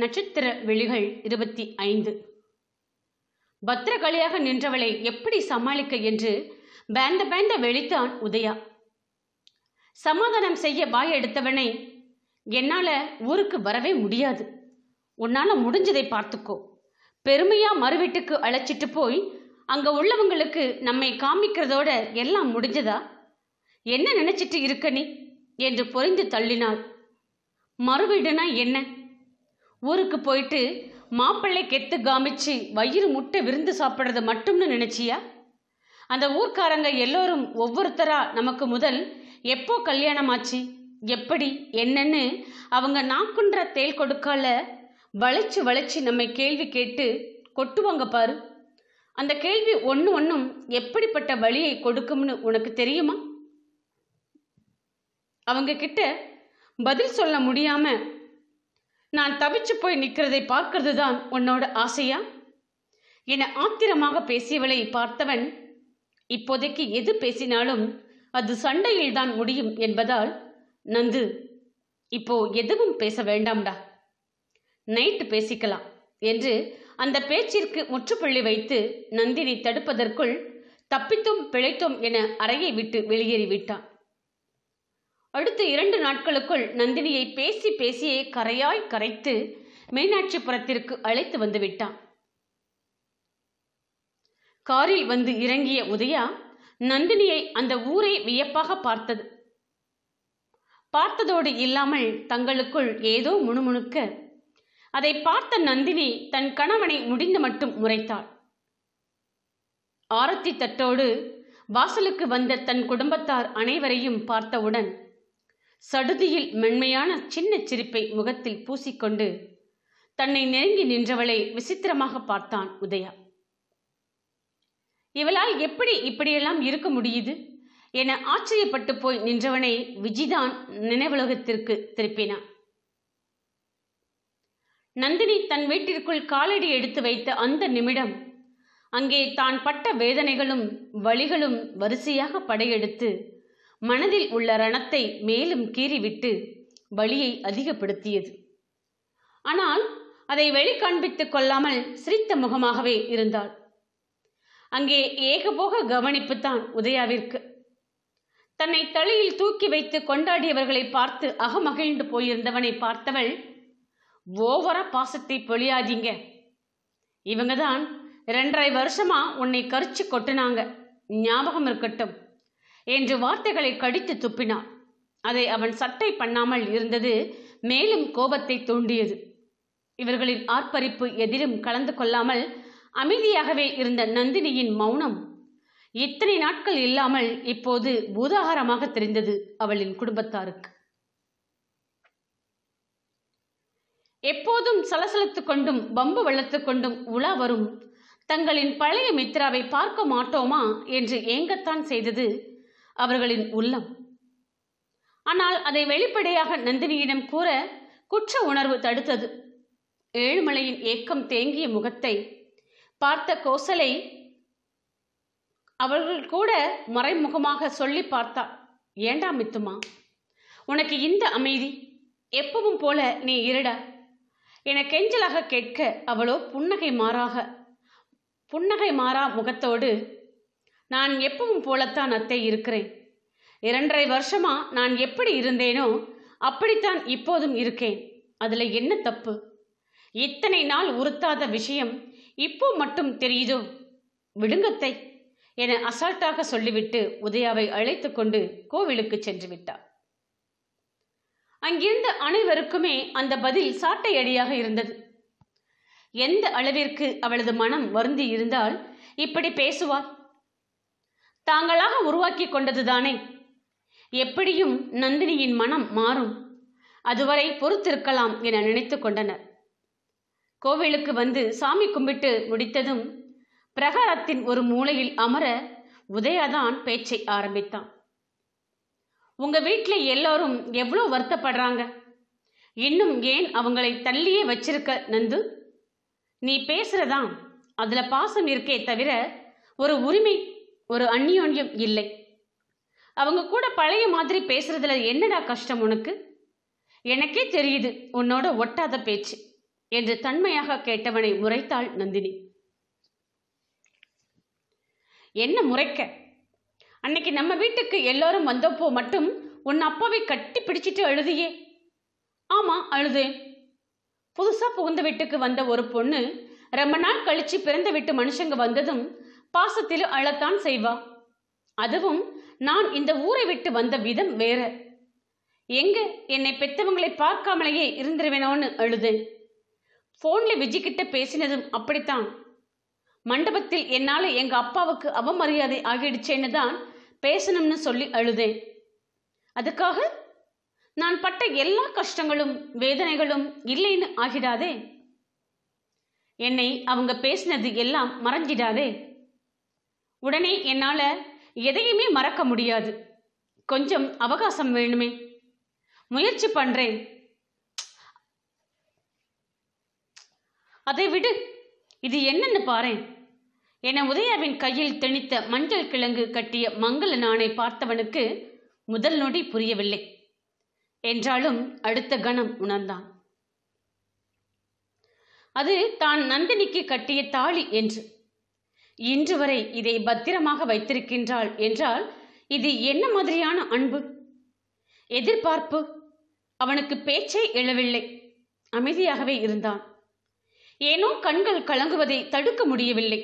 நட்சத்திர வெளிகள் இருபத்தி ஐந்து பத்திரகாளியாக நின்றவளை எப்படி சமாளிக்க என்று பேந்த பேந்த வெளித்தான் உதயா சமாதானம் செய்ய வாய் எடுத்தவனை என்னால ஊருக்கு வரவே முடியாது உன்னால முடிஞ்சதை பார்த்துக்கோ பெருமையா மறுவீட்டுக்கு அழைச்சிட்டு போய் அங்க உள்ளவங்களுக்கு நம்மை காமிக்கிறதோட எல்லாம் முடிஞ்சதா என்ன நினைச்சிட்டு இருக்க நீ என்று பொறிந்து தள்ளினாள் மறுவீடுனா என்ன ஊருக்கு போயிட்டு மாப்பிள்ளை கெத்து காமிச்சு வயிறு முட்டை விருந்து சாப்பிட்றது மட்டும்னு நினச்சியா அந்த ஊர்க்காரங்க எல்லோரும் ஒவ்வொருத்தராக நமக்கு முதல் எப்போ கல்யாணம் ஆச்சு எப்படி என்னன்னு அவங்க நாக்குன்ற தேல் கொடுக்கால வளைச்சு வளைச்சு நம்மை கேள்வி கேட்டு கொட்டுவாங்க பாரு அந்த கேள்வி ஒன்று ஒன்றும் எப்படிப்பட்ட வழியை கொடுக்கும்னு உனக்கு தெரியுமா அவங்க கிட்ட பதில் சொல்ல முடியாமல் நான் தவிச்சு போய் நிற்கிறதை பார்க்கறது தான் உன்னோட ஆசையா என ஆத்திரமாக பேசியவளை பார்த்தவன் இப்போதைக்கு எது பேசினாலும் அது சண்டையில் தான் முடியும் என்பதால் நந்து இப்போ எதுவும் பேச வேண்டாம்டா நைட்டு பேசிக்கலாம் என்று அந்த பேச்சிற்கு முற்றுப்புள்ளி வைத்து நந்தினி தடுப்பதற்குள் தப்பித்தும் பிழைத்தும் என அறையை விட்டு வெளியேறிவிட்டான் அடுத்து இரண்டு நாட்களுக்குள் நந்தினியை பேசி பேசியே கரையாய் கரைத்து மீனாட்சிபுரத்திற்கு அழைத்து வந்து விட்டான் காரில் வந்து இறங்கிய உதயா நந்தினியை அந்த ஊரை வியப்பாக பார்த்தது பார்த்ததோடு இல்லாமல் தங்களுக்குள் ஏதோ முணுமுணுக்க அதை பார்த்த நந்தினி தன் கணவனை முடிந்து மட்டும் முறைத்தாள் ஆரத்தி தட்டோடு வாசலுக்கு வந்த தன் குடும்பத்தார் அனைவரையும் பார்த்தவுடன் சடுதியில் மென்மையான சின்ன சிரிப்பை முகத்தில் பூசிக்கொண்டு தன்னை நெருங்கி நின்றவளை விசித்திரமாக பார்த்தான் உதயா இவளால் எப்படி இப்படியெல்லாம் இருக்க முடியுது என ஆச்சரியப்பட்டு போய் நின்றவனை விஜிதான் நினைவுலகத்திற்கு திருப்பினான் நந்தினி தன் வீட்டிற்குள் காலடி எடுத்து வைத்த அந்த நிமிடம் அங்கே தான் பட்ட வேதனைகளும் வழிகளும் வரிசையாக படையெடுத்து மனதில் உள்ள ரணத்தை மேலும் கீறிவிட்டு வலியை அதிகப்படுத்தியது ஆனால் அதை வெளிக்காண்பித்துக் கொள்ளாமல் சிரித்த முகமாகவே இருந்தாள் அங்கே ஏகபோக கவனிப்பு தான் உதயாவிற்கு தன்னை தலையில் தூக்கி வைத்து கொண்டாடியவர்களை பார்த்து அகமகிழ்ந்து போயிருந்தவனை பார்த்தவள் ஓவர பாசத்தை பொழியாதீங்க இவங்க தான் ரெண்டரை வருஷமா உன்னை கரிச்சு கொட்டினாங்க ஞாபகம் இருக்கட்டும் என்று வார்த்தைகளை கடித்து துப்பினான் அதை அவன் சட்டை பண்ணாமல் இருந்தது மேலும் கோபத்தை தூண்டியது இவர்களின் ஆர்ப்பரிப்பு எதிலும் கலந்து கொள்ளாமல் அமைதியாகவே இருந்த நந்தினியின் மௌனம் இத்தனை நாட்கள் இல்லாமல் இப்போது பூதாகாரமாக தெரிந்தது அவளின் குடும்பத்தாருக்கு எப்போதும் சலசலத்து கொண்டும் பம்பு வெள்ளத்து கொண்டும் உலா வரும் தங்களின் பழைய மித்ராவை பார்க்க மாட்டோமா என்று ஏங்கத்தான் செய்தது அவர்களின் உள்ளம் ஆனால் அதை வெளிப்படையாக நந்தினியிடம் கூற குற்ற உணர்வு தடுத்தது ஏழுமலையின் ஏக்கம் தேங்கிய முகத்தை பார்த்த கோசலை அவர்கள் கூட மறைமுகமாக சொல்லி பார்த்தா ஏண்டா மித்துமா உனக்கு இந்த அமைதி எப்பவும் போல நீ இருடா என கெஞ்சலாக கேட்க அவளோ புன்னகை மாறாக புன்னகை மாறா முகத்தோடு நான் எப்பவும் போலத்தான் அத்தை இருக்கிறேன் இரண்டரை வருஷமா நான் எப்படி இருந்தேனோ அப்படித்தான் இப்போதும் இருக்கேன் அதுல என்ன தப்பு இத்தனை நாள் உறுத்தாத விஷயம் இப்போ மட்டும் தெரியுதோ விடுங்கத்தை என அசால்ட்டாக சொல்லிவிட்டு உதயாவை அழைத்து கொண்டு கோவிலுக்கு சென்று விட்டார் அங்கிருந்த அனைவருக்குமே அந்த பதில் சாட்டை அடியாக இருந்தது எந்த அளவிற்கு அவளது மனம் வருந்தி இருந்தால் இப்படி பேசுவாள் தாங்களாக உருவாக்கி கொண்டதுதானே எப்படியும் நந்தினியின் மனம் மாறும் அதுவரை பொறுத்திருக்கலாம் என நினைத்து கொண்டனர் கோவிலுக்கு வந்து சாமி கும்பிட்டு முடித்ததும் பிரகாரத்தின் ஒரு மூலையில் அமர உதயதான் பேச்சை ஆரம்பித்தான் உங்க வீட்டில் எல்லாரும் எவ்வளோ வருத்தப்படுறாங்க இன்னும் ஏன் அவங்களை தள்ளியே வச்சிருக்க நந்து நீ பேசுறதான் அதுல பாசம் இருக்கே தவிர ஒரு உரிமை ஒரு அந்நியோன்யம் இல்லை அவங்க கூட பழைய மாதிரி பேசுறதுல என்னடா கஷ்டம் உனக்கு எனக்கே தெரியுது உன்னோட ஒட்டாத பேச்சு என்று தன்மையாக கேட்டவனை முறைத்தாள் நந்தினி என்ன முறைக்க அன்னைக்கு நம்ம வீட்டுக்கு எல்லாரும் வந்தப்போ மட்டும் உன் அப்பாவை கட்டி பிடிச்சிட்டு அழுதியே ஆமா அழுது புதுசா புகுந்த வீட்டுக்கு வந்த ஒரு பொண்ணு ரொம்ப நாள் கழிச்சு பிறந்த வீட்டு மனுஷங்க வந்ததும் பாசத்திலும் அழத்தான் செய்வா அதுவும் நான் இந்த ஊரை விட்டு வந்த விதம் வேற எங்க என்னை பெத்தவங்களை பார்க்காமலேயே இருந்துருவேனோன்னு அழுது ஃபோன்ல விஜய்கிட்ட பேசினதும் அப்படித்தான் மண்டபத்தில் என்னால் எங்க அப்பாவுக்கு அவமரியாதை ஆகிடுச்சேன்னு தான் பேசணும்னு சொல்லி அழுதேன் அதுக்காக நான் பட்ட எல்லா கஷ்டங்களும் வேதனைகளும் இல்லைன்னு ஆகிடாதே என்னை அவங்க பேசினது எல்லாம் மறைஞ்சிடாதே உடனே என்னால் எதையுமே மறக்க முடியாது கொஞ்சம் அவகாசம் வேணுமே முயற்சி பண்றேன் அதை விடு இது என்னன்னு பாரு என உதயாவின் கையில் திணித்த மஞ்சள் கிழங்கு கட்டிய மங்கள நாணை பார்த்தவனுக்கு முதல் நொடி புரியவில்லை என்றாலும் அடுத்த கணம் உணர்ந்தான் அது தான் நந்தினிக்கு கட்டிய தாலி என்று இன்று வரை இதை பத்திரமாக வைத்திருக்கின்றாள் என்றால் இது என்ன மாதிரியான அன்பு எதிர்பார்ப்பு அவனுக்கு பேச்சே எழவில்லை அமைதியாகவே இருந்தான் ஏனோ கண்கள் கலங்குவதை தடுக்க முடியவில்லை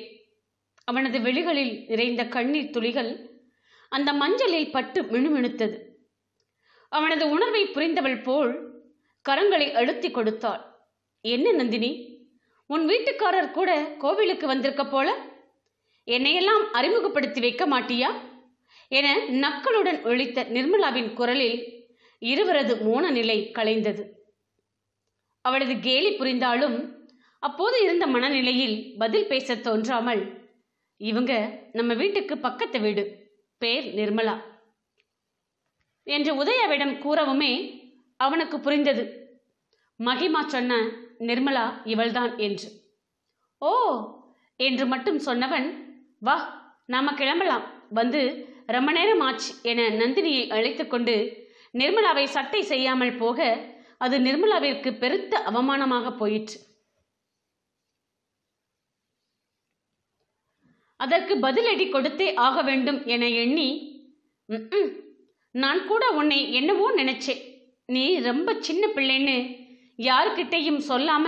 அவனது வெளிகளில் நிறைந்த கண்ணீர் துளிகள் அந்த மஞ்சளில் பட்டு மினுமினுத்தது அவனது உணர்வை புரிந்தவள் போல் கரங்களை அழுத்தி கொடுத்தாள் என்ன நந்தினி உன் வீட்டுக்காரர் கூட கோவிலுக்கு வந்திருக்க போல என்னையெல்லாம் அறிமுகப்படுத்தி வைக்க மாட்டியா என நக்களுடன் ஒழித்த நிர்மலாவின் குரலில் இருவரது மோன நிலை கலைந்தது அவளது கேலி புரிந்தாலும் அப்போது இருந்த மனநிலையில் பதில் பேச தோன்றாமல் இவங்க நம்ம வீட்டுக்கு பக்கத்து வீடு பேர் நிர்மலா என்று உதயவிடம் கூறவுமே அவனுக்கு புரிந்தது மகிமா சொன்ன நிர்மலா இவள்தான் என்று ஓ என்று மட்டும் சொன்னவன் வா நாம் கிளம்பலாம் வந்து ரொம்ப நேரம் ஆச்சு என நந்தினியை அழைத்து கொண்டு நிர்மலாவை சட்டை செய்யாமல் போக அது நிர்மலாவிற்கு பெருத்த அவமானமாக போயிற்று அதற்கு பதிலடி கொடுத்தே ஆக வேண்டும் என எண்ணி நான் கூட உன்னை என்னவோ நினைச்சேன் நீ ரொம்ப சின்ன பிள்ளைன்னு யார்கிட்டையும் சொல்லாம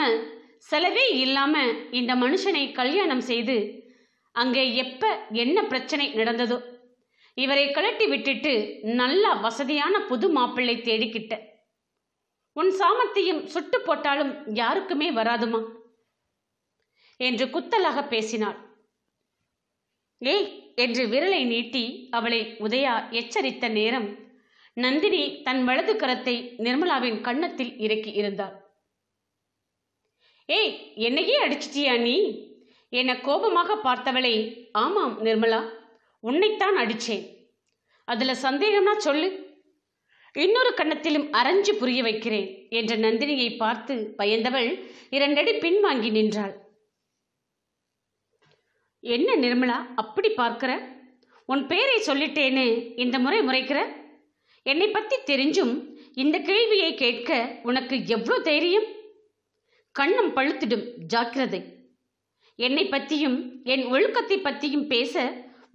செலவே இல்லாம இந்த மனுஷனை கல்யாணம் செய்து அங்கே எப்ப என்ன பிரச்சனை நடந்ததோ இவரை கழட்டி விட்டுட்டு நல்லா வசதியான புது மாப்பிள்ளை தேடிக்கிட்ட உன் சாமர்த்தியம் சுட்டு போட்டாலும் யாருக்குமே வராதுமா என்று குத்தலாக பேசினாள் ஏய் என்று விரலை நீட்டி அவளை உதயா எச்சரித்த நேரம் நந்தினி தன் வலது கரத்தை நிர்மலாவின் கன்னத்தில் இறக்கி இருந்தாள் ஏய் என்னையே அடிச்சிட்டியா நீ என கோபமாக பார்த்தவளை ஆமாம் நிர்மலா உன்னைத்தான் அடிச்சேன் அதுல சந்தேகம்னா சொல்லு இன்னொரு கண்ணத்திலும் அரஞ்சு புரிய வைக்கிறேன் என்ற நந்தினியை பார்த்து பயந்தவள் இரண்டடி பின்வாங்கி நின்றாள் என்ன நிர்மலா அப்படி பார்க்கிற உன் பேரை சொல்லிட்டேன்னு இந்த முறை முறைக்கிற என்னை பத்தி தெரிஞ்சும் இந்த கேள்வியை கேட்க உனக்கு எவ்வளோ தைரியம் கண்ணம் பழுத்திடும் ஜாக்கிரதை என்னை பற்றியும் என் ஒழுக்கத்தை பற்றியும் பேச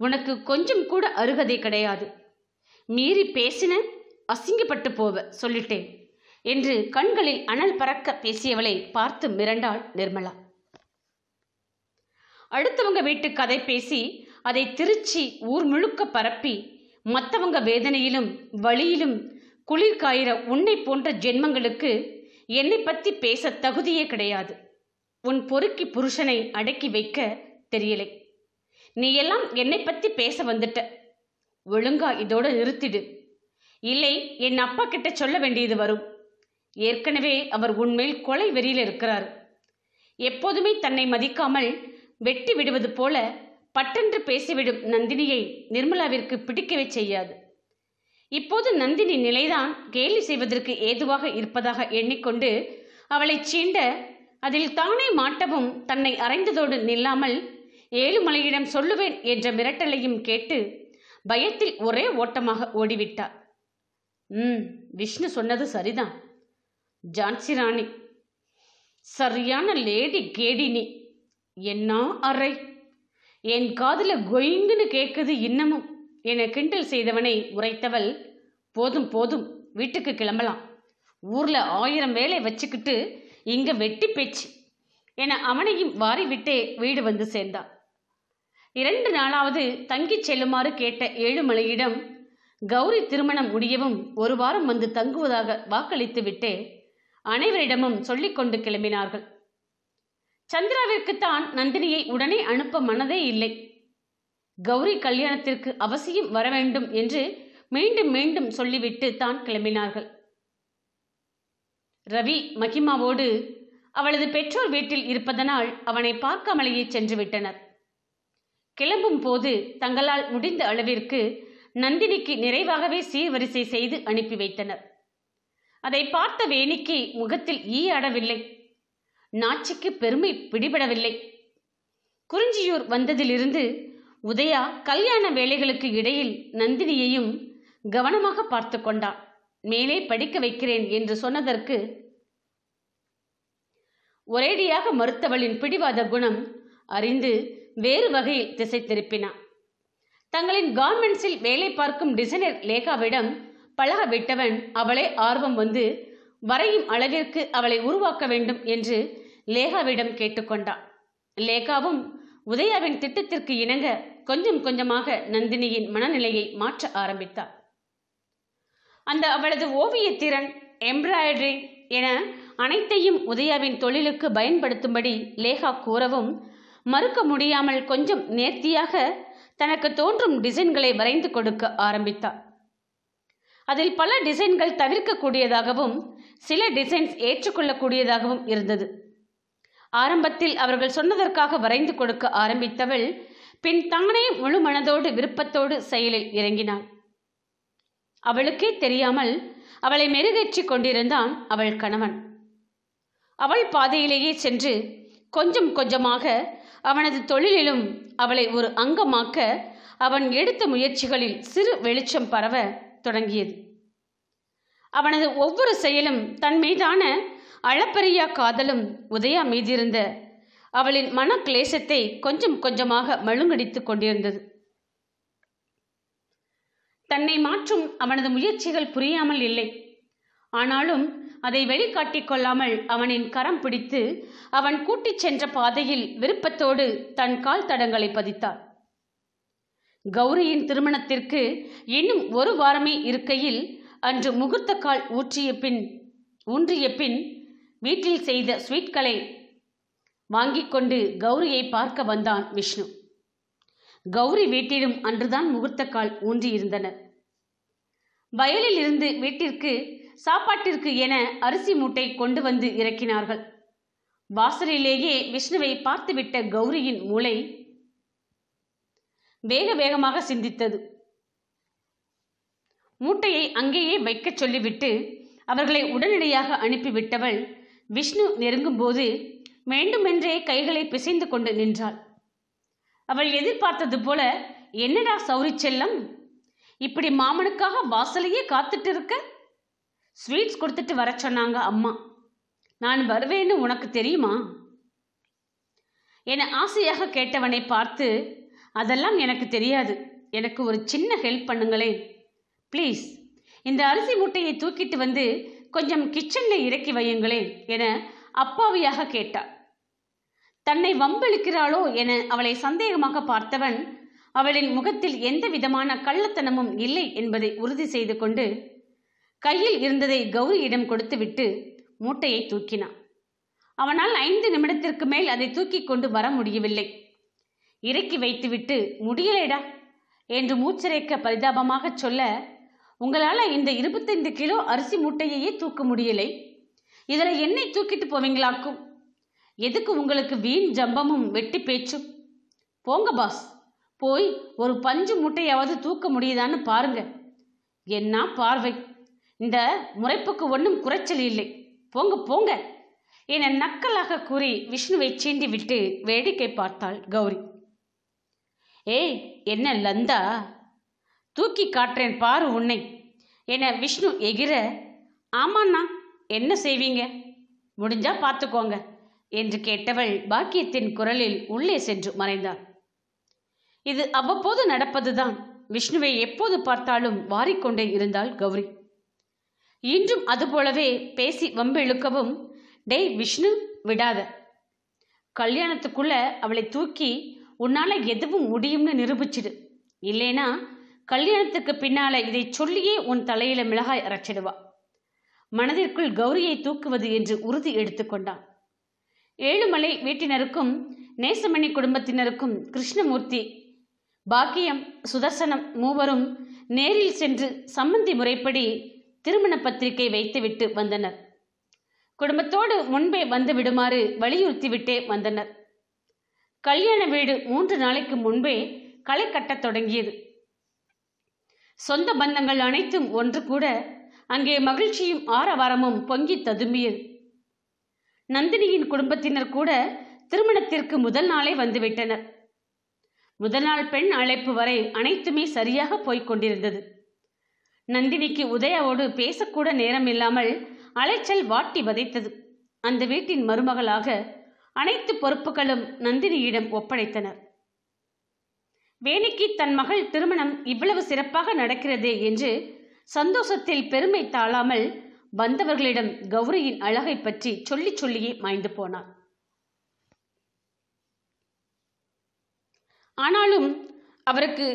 உனக்கு கொஞ்சம் கூட அருகதை கிடையாது மீறி பேசின அசிங்கப்பட்டு போவ சொல்லிட்டேன் என்று கண்களில் அனல் பறக்க பேசியவளை பார்த்து மிரண்டாள் நிர்மலா அடுத்தவங்க வீட்டு கதை பேசி அதை திருச்சி ஊர் முழுக்க பரப்பி மற்றவங்க வேதனையிலும் வழியிலும் குளிர் காயிற உன்னை போன்ற ஜென்மங்களுக்கு என்னை பற்றி பேச தகுதியே கிடையாது உன் பொறுக்கி புருஷனை அடக்கி வைக்க தெரியலை நீ எல்லாம் என்னை பற்றி பேச வந்துட்ட ஒழுங்கா இதோட நிறுத்திடு இல்லை என் அப்பா கிட்ட சொல்ல வேண்டியது வரும் ஏற்கனவே அவர் உண்மையில் கொலை வெறியில் இருக்கிறார் எப்போதுமே தன்னை மதிக்காமல் வெட்டி விடுவது போல பட்டென்று பேசிவிடும் நந்தினியை நிர்மலாவிற்கு பிடிக்கவே செய்யாது இப்போது நந்தினி நிலைதான் கேலி செய்வதற்கு ஏதுவாக இருப்பதாக எண்ணிக்கொண்டு அவளை சீண்ட அதில் தானே மாட்டவும் தன்னை அரைந்ததோடு நில்லாமல் ஏழுமலையிடம் சொல்லுவேன் என்ற மிரட்டலையும் கேட்டு பயத்தில் ஒரே ஓட்டமாக ஓடிவிட்டார் ம் விஷ்ணு சொன்னது சரிதான் ஜான்சி ராணி சரியான லேடி கேடினி என்ன அறை என் காதில் கொயிங்குன்னு கேட்குது இன்னமும் என கிண்டல் செய்தவனை உரைத்தவள் போதும் போதும் வீட்டுக்கு கிளம்பலாம் ஊரில் ஆயிரம் வேலை வச்சுக்கிட்டு இங்க வெட்டி பேச்சு என அவனையும் வாரிவிட்டே வீடு வந்து சேர்ந்தான் இரண்டு நாளாவது தங்கிச் செல்லுமாறு கேட்ட ஏழுமலையிடம் கௌரி திருமணம் முடியவும் ஒரு வாரம் வந்து தங்குவதாக வாக்களித்து விட்டே அனைவரிடமும் சொல்லிக்கொண்டு கிளம்பினார்கள் சந்திராவிற்குத்தான் நந்தினியை உடனே அனுப்ப மனதே இல்லை கௌரி கல்யாணத்திற்கு அவசியம் வர வேண்டும் என்று மீண்டும் மீண்டும் சொல்லிவிட்டு தான் கிளம்பினார்கள் ரவி மகிமாவோடு அவளது பெற்றோர் வீட்டில் இருப்பதனால் அவனை பார்க்காமலேயே சென்று விட்டனர் கிளம்பும் போது தங்களால் முடிந்த அளவிற்கு நந்தினிக்கு நிறைவாகவே சீர்வரிசை செய்து அனுப்பி வைத்தனர் அதை பார்த்த வேணிக்கு முகத்தில் ஈயாடவில்லை நாச்சிக்கு பெருமை பிடிபடவில்லை குறிஞ்சியூர் வந்ததிலிருந்து உதயா கல்யாண வேலைகளுக்கு இடையில் நந்தினியையும் கவனமாக பார்த்து கொண்டான் மேலே படிக்க வைக்கிறேன் என்று சொன்னதற்கு ஒரேடியாக மறுத்தவளின் பிடிவாத குணம் அறிந்து வேறு வகையில் திசை திருப்பினான் தங்களின் கார்மெண்ட்ஸில் வேலை பார்க்கும் டிசைனர் லேகாவிடம் பழக விட்டவன் அவளே ஆர்வம் வந்து வரையும் அளவிற்கு அவளை உருவாக்க வேண்டும் என்று லேகாவிடம் கேட்டுக்கொண்டான் லேகாவும் உதயாவின் திட்டத்திற்கு இணங்க கொஞ்சம் கொஞ்சமாக நந்தினியின் மனநிலையை மாற்ற ஆரம்பித்தார் அந்த அவளது ஓவியத்திறன் எம்ப்ராய்டரி என அனைத்தையும் உதயாவின் தொழிலுக்கு பயன்படுத்தும்படி லேகா கூறவும் மறுக்க முடியாமல் கொஞ்சம் நேர்த்தியாக தனக்கு தோன்றும் டிசைன்களை வரைந்து கொடுக்க ஆரம்பித்தார் அதில் பல டிசைன்கள் தவிர்க்கக்கூடியதாகவும் சில டிசைன்ஸ் ஏற்றுக்கொள்ளக்கூடியதாகவும் இருந்தது ஆரம்பத்தில் அவர்கள் சொன்னதற்காக வரைந்து கொடுக்க ஆரம்பித்தவள் பின் தானே முழு மனதோடு விருப்பத்தோடு செயலில் இறங்கினாள் அவளுக்கே தெரியாமல் அவளை மெருகேற்றி கொண்டிருந்தான் அவள் கணவன் அவள் பாதையிலேயே சென்று கொஞ்சம் கொஞ்சமாக அவனது தொழிலிலும் அவளை ஒரு அங்கமாக்க அவன் எடுத்த முயற்சிகளில் சிறு வெளிச்சம் பரவ தொடங்கியது அவனது ஒவ்வொரு செயலும் தன் மீதான அளப்பரியா காதலும் உதயா மீதிருந்த அவளின் மன கிளேசத்தை கொஞ்சம் கொஞ்சமாக மழுங்கடித்துக் கொண்டிருந்தது தன்னை மாற்றும் அவனது முயற்சிகள் புரியாமல் இல்லை ஆனாலும் அதை வெளிக்காட்டிக் கொள்ளாமல் அவனின் கரம் பிடித்து அவன் கூட்டிச் சென்ற பாதையில் விருப்பத்தோடு தன் கால் தடங்களை பதித்தார் கௌரியின் திருமணத்திற்கு இன்னும் ஒரு வாரமே இருக்கையில் அன்று முகூர்த்த கால் ஊற்றிய பின் ஊன்றிய பின் வீட்டில் செய்த ஸ்வீட்களை வாங்கிக் கொண்டு கௌரியை பார்க்க வந்தான் விஷ்ணு கௌரி வீட்டிலும் அன்றுதான் முகூர்த்த கால் ஊன்றியிருந்தனர் வயலில் இருந்து வீட்டிற்கு சாப்பாட்டிற்கு என அரிசி மூட்டை கொண்டு வந்து இறக்கினார்கள் வாசலிலேயே விஷ்ணுவை பார்த்துவிட்ட கௌரியின் மூளை வேக வேகமாக சிந்தித்தது மூட்டையை அங்கேயே வைக்கச் சொல்லிவிட்டு அவர்களை உடனடியாக அனுப்பிவிட்டவள் விஷ்ணு நெருங்கும்போது வேண்டுமென்றே கைகளை பிசைந்து கொண்டு நின்றாள் அவள் எதிர்பார்த்தது போல என்னடா சௌரி செல்லம் இப்படி மாமனுக்காக வாசலையே காத்துட்டு இருக்க ஸ்வீட்ஸ் கொடுத்துட்டு வர சொன்னாங்க அம்மா நான் வருவேன்னு உனக்கு தெரியுமா என்னை ஆசையாக கேட்டவனை பார்த்து அதெல்லாம் எனக்கு தெரியாது எனக்கு ஒரு சின்ன ஹெல்ப் பண்ணுங்களேன் ப்ளீஸ் இந்த அரிசி முட்டையை தூக்கிட்டு வந்து கொஞ்சம் கிச்சனில் இறக்கி வையுங்களேன் என அப்பாவியாக கேட்டாள் தன்னை வம்பளிக்கிறாளோ என அவளை சந்தேகமாக பார்த்தவன் அவளின் முகத்தில் எந்த விதமான கள்ளத்தனமும் இல்லை என்பதை உறுதி செய்து கொண்டு கையில் இருந்ததை கௌரியிடம் கொடுத்துவிட்டு மூட்டையை தூக்கினான் அவனால் ஐந்து நிமிடத்திற்கு மேல் அதை தூக்கி கொண்டு வர முடியவில்லை இறக்கி வைத்துவிட்டு முடியலேடா என்று மூச்சிறைக்க பரிதாபமாக சொல்ல உங்களால் இந்த இருபத்தைந்து கிலோ அரிசி மூட்டையையே தூக்க முடியலை இதில் என்னை தூக்கிட்டு போவீங்களாக்கும் எதுக்கு உங்களுக்கு வீண் ஜம்பமும் வெட்டி பேச்சும் போங்க பாஸ் போய் ஒரு பஞ்சு முட்டையாவது தூக்க முடியுதான்னு பாருங்க என்ன பார்வை இந்த முறைப்புக்கு ஒன்றும் குறைச்சல் இல்லை போங்க போங்க என நக்கலாக கூறி விஷ்ணுவை சீண்டி விட்டு வேடிக்கை பார்த்தாள் கௌரி ஏய் என்ன லந்தா தூக்கி காட்டுறேன் பாரு உன்னை என விஷ்ணு எகிர ஆமாண்ணா என்ன செய்வீங்க முடிஞ்சா பார்த்துக்கோங்க என்று கேட்டவள் பாக்கியத்தின் குரலில் உள்ளே சென்று மறைந்தாள் இது அவ்வப்போது நடப்பதுதான் விஷ்ணுவை எப்போது பார்த்தாலும் வாரிக்கொண்டே இருந்தாள் கௌரி இன்றும் அதுபோலவே பேசி வம்பிழுக்கவும் டேய் விஷ்ணு விடாத கல்யாணத்துக்குள்ள அவளை தூக்கி உன்னால எதுவும் முடியும்னு நிரூபிச்சிடு இல்லைனா கல்யாணத்துக்கு பின்னால இதை சொல்லியே உன் தலையில மிளகாய் அரைச்சிடுவா மனதிற்குள் கௌரியை தூக்குவது என்று உறுதி எடுத்துக்கொண்டான் ஏழுமலை வீட்டினருக்கும் நேசமணி குடும்பத்தினருக்கும் கிருஷ்ணமூர்த்தி பாக்கியம் சுதர்சனம் மூவரும் நேரில் சென்று சம்மந்தி முறைப்படி திருமண பத்திரிகை வைத்துவிட்டு வந்தனர் குடும்பத்தோடு முன்பே வந்து விடுமாறு வலியுறுத்திவிட்டே வந்தனர் கல்யாண வீடு மூன்று நாளைக்கு முன்பே களை கட்டத் தொடங்கியது சொந்த பந்தங்கள் அனைத்தும் ஒன்று கூட அங்கே மகிழ்ச்சியும் ஆரவாரமும் பொங்கி ததும்பியது நந்தினியின் குடும்பத்தினர் கூட திருமணத்திற்கு முதல் நாளே வந்துவிட்டனர் முதல் நாள் பெண் அழைப்பு வரை அனைத்துமே சரியாக போய்க் கொண்டிருந்தது நந்தினிக்கு உதயாவோடு பேசக்கூட நேரம் இல்லாமல் அலைச்சல் வாட்டி வதைத்தது அந்த வீட்டின் மருமகளாக அனைத்து பொறுப்புகளும் நந்தினியிடம் ஒப்படைத்தனர் வேணிக்கு தன் மகள் திருமணம் இவ்வளவு சிறப்பாக நடக்கிறதே என்று சந்தோஷத்தில் பெருமை தாழாமல் வந்தவர்களிடம் கௌரியின் அழகை பற்றி சொல்லி சொல்லியே மாய்ந்து போனான் ஆனாலும் அவருக்கு